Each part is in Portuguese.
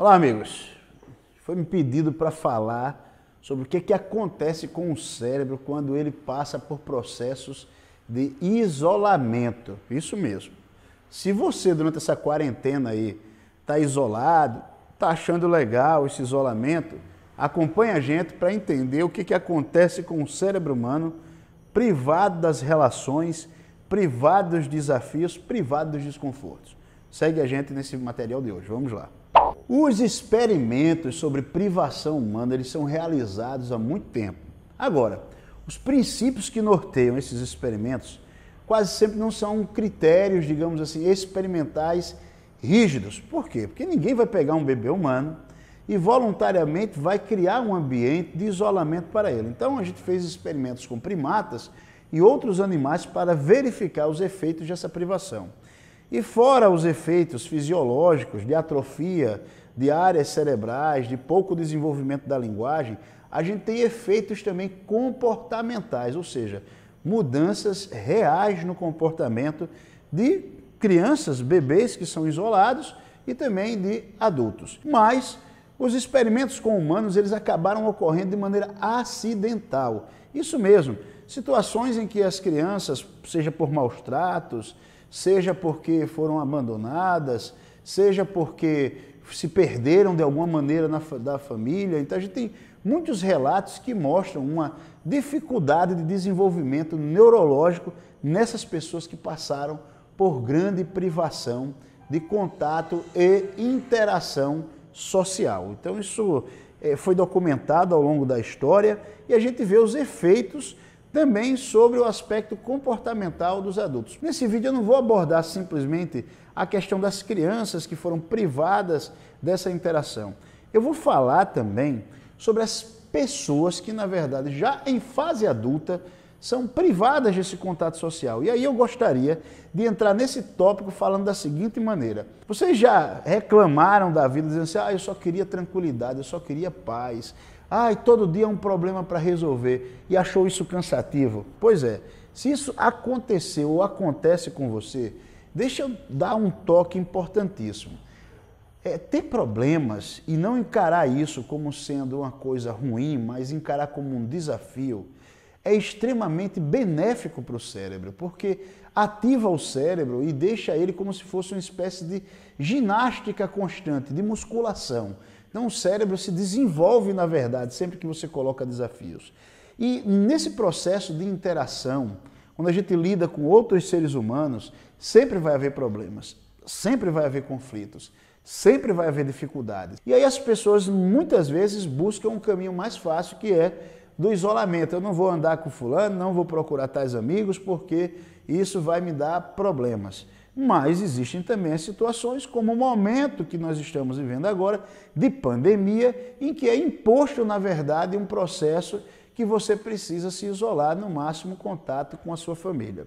Olá, amigos. Foi me pedido para falar sobre o que, é que acontece com o cérebro quando ele passa por processos de isolamento. Isso mesmo. Se você, durante essa quarentena aí, está isolado, está achando legal esse isolamento, acompanha a gente para entender o que, é que acontece com o cérebro humano privado das relações, privado dos desafios, privado dos desconfortos. Segue a gente nesse material de hoje. Vamos lá. Os experimentos sobre privação humana eles são realizados há muito tempo. Agora, os princípios que norteiam esses experimentos quase sempre não são critérios, digamos assim, experimentais rígidos. Por quê? Porque ninguém vai pegar um bebê humano e voluntariamente vai criar um ambiente de isolamento para ele. Então a gente fez experimentos com primatas e outros animais para verificar os efeitos dessa privação. E fora os efeitos fisiológicos de atrofia de áreas cerebrais, de pouco desenvolvimento da linguagem, a gente tem efeitos também comportamentais, ou seja, mudanças reais no comportamento de crianças, bebês que são isolados e também de adultos. Mas os experimentos com humanos eles acabaram ocorrendo de maneira acidental. Isso mesmo, situações em que as crianças, seja por maus tratos, seja porque foram abandonadas, seja porque se perderam de alguma maneira na, da família. Então a gente tem muitos relatos que mostram uma dificuldade de desenvolvimento neurológico nessas pessoas que passaram por grande privação de contato e interação social. Então isso eh, foi documentado ao longo da história e a gente vê os efeitos também sobre o aspecto comportamental dos adultos. Nesse vídeo eu não vou abordar simplesmente a questão das crianças que foram privadas dessa interação. Eu vou falar também sobre as pessoas que, na verdade, já em fase adulta, são privadas desse contato social. E aí eu gostaria de entrar nesse tópico falando da seguinte maneira: vocês já reclamaram da vida dizendo assim, ah, eu só queria tranquilidade, eu só queria paz, ah, e todo dia é um problema para resolver e achou isso cansativo? Pois é, se isso aconteceu ou acontece com você, deixa eu dar um toque importantíssimo. É, ter problemas e não encarar isso como sendo uma coisa ruim, mas encarar como um desafio é extremamente benéfico para o cérebro, porque ativa o cérebro e deixa ele como se fosse uma espécie de ginástica constante, de musculação. Então o cérebro se desenvolve, na verdade, sempre que você coloca desafios. E nesse processo de interação, quando a gente lida com outros seres humanos, sempre vai haver problemas, sempre vai haver conflitos, sempre vai haver dificuldades. E aí as pessoas muitas vezes buscam um caminho mais fácil que é do isolamento. Eu não vou andar com fulano, não vou procurar tais amigos, porque isso vai me dar problemas. Mas existem também situações como o momento que nós estamos vivendo agora, de pandemia, em que é imposto, na verdade, um processo que você precisa se isolar, no máximo contato com a sua família.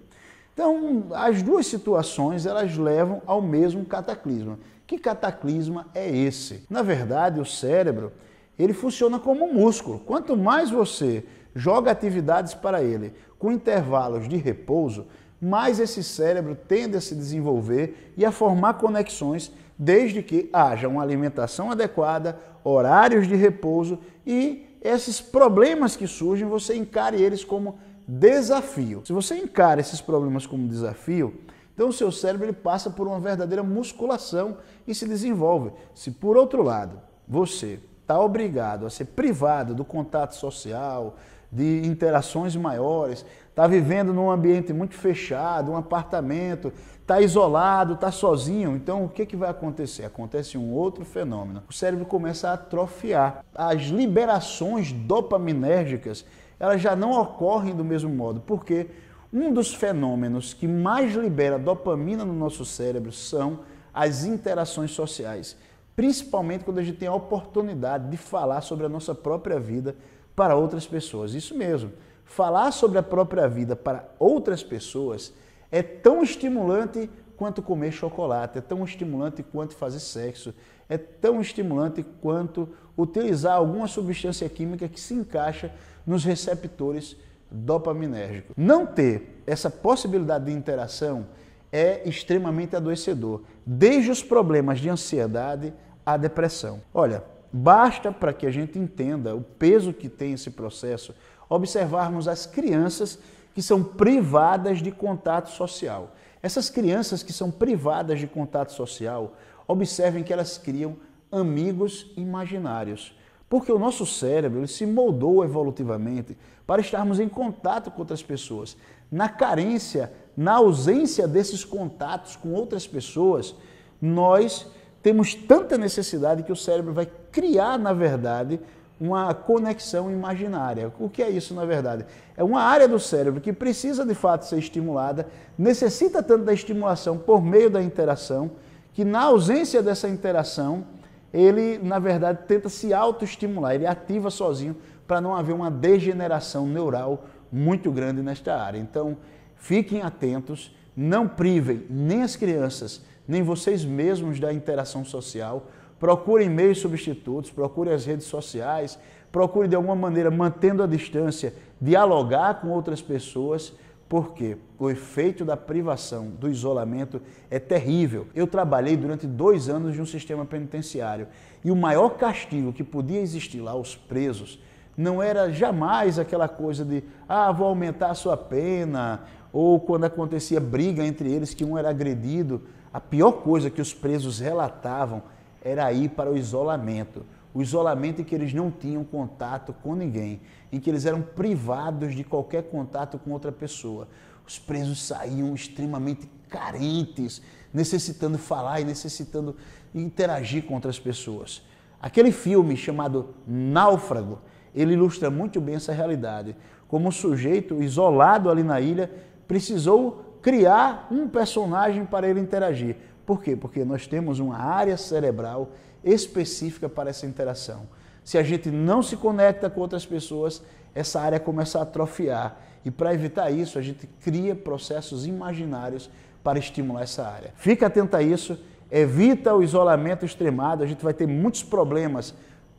Então, as duas situações, elas levam ao mesmo cataclisma. Que cataclisma é esse? Na verdade, o cérebro, ele funciona como um músculo. Quanto mais você joga atividades para ele com intervalos de repouso, mais esse cérebro tende a se desenvolver e a formar conexões, desde que haja uma alimentação adequada, horários de repouso e esses problemas que surgem, você encare eles como desafio. Se você encara esses problemas como desafio, então o seu cérebro ele passa por uma verdadeira musculação e se desenvolve. Se por outro lado, você está obrigado a ser privado do contato social, de interações maiores, está vivendo num ambiente muito fechado, um apartamento, está isolado, está sozinho. Então, o que, que vai acontecer? Acontece um outro fenômeno. O cérebro começa a atrofiar. As liberações dopaminérgicas elas já não ocorrem do mesmo modo, porque um dos fenômenos que mais libera dopamina no nosso cérebro são as interações sociais principalmente quando a gente tem a oportunidade de falar sobre a nossa própria vida para outras pessoas. Isso mesmo. Falar sobre a própria vida para outras pessoas é tão estimulante quanto comer chocolate, é tão estimulante quanto fazer sexo, é tão estimulante quanto utilizar alguma substância química que se encaixa nos receptores dopaminérgicos. Não ter essa possibilidade de interação é extremamente adoecedor, desde os problemas de ansiedade à depressão. Olha, basta para que a gente entenda o peso que tem esse processo, observarmos as crianças que são privadas de contato social. Essas crianças que são privadas de contato social, observem que elas criam amigos imaginários. Porque o nosso cérebro se moldou evolutivamente para estarmos em contato com outras pessoas. Na carência na ausência desses contatos com outras pessoas, nós temos tanta necessidade que o cérebro vai criar, na verdade, uma conexão imaginária. O que é isso, na verdade? É uma área do cérebro que precisa de fato ser estimulada, necessita tanto da estimulação por meio da interação, que na ausência dessa interação, ele, na verdade, tenta se autoestimular, ele ativa sozinho para não haver uma degeneração neural muito grande nesta área. Então, Fiquem atentos, não privem nem as crianças, nem vocês mesmos da interação social. Procurem meios substitutos, procurem as redes sociais, procurem de alguma maneira, mantendo a distância, dialogar com outras pessoas, porque o efeito da privação, do isolamento é terrível. Eu trabalhei durante dois anos de um sistema penitenciário e o maior castigo que podia existir lá aos presos não era jamais aquela coisa de, ah, vou aumentar a sua pena, ou quando acontecia briga entre eles, que um era agredido. A pior coisa que os presos relatavam era ir para o isolamento. O isolamento em que eles não tinham contato com ninguém, em que eles eram privados de qualquer contato com outra pessoa. Os presos saíam extremamente carentes, necessitando falar e necessitando interagir com outras pessoas. Aquele filme chamado Náufrago ele ilustra muito bem essa realidade. Como um sujeito isolado ali na ilha precisou criar um personagem para ele interagir. Por quê? Porque nós temos uma área cerebral específica para essa interação. Se a gente não se conecta com outras pessoas, essa área começa a atrofiar. E para evitar isso, a gente cria processos imaginários para estimular essa área. Fica atento a isso, evita o isolamento extremado, a gente vai ter muitos problemas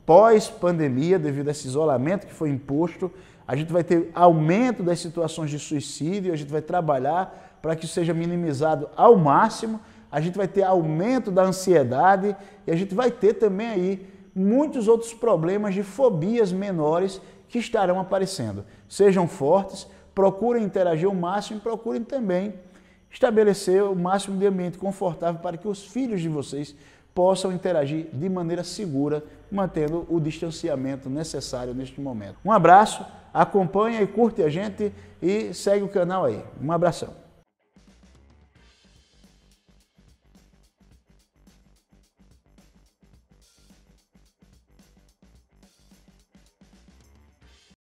pós-pandemia, devido a esse isolamento que foi imposto, a gente vai ter aumento das situações de suicídio, a gente vai trabalhar para que isso seja minimizado ao máximo, a gente vai ter aumento da ansiedade e a gente vai ter também aí muitos outros problemas de fobias menores que estarão aparecendo. Sejam fortes, procurem interagir o máximo e procurem também estabelecer o máximo de ambiente confortável para que os filhos de vocês possam interagir de maneira segura, mantendo o distanciamento necessário neste momento. Um abraço, acompanha e curte a gente e segue o canal aí. Um abração.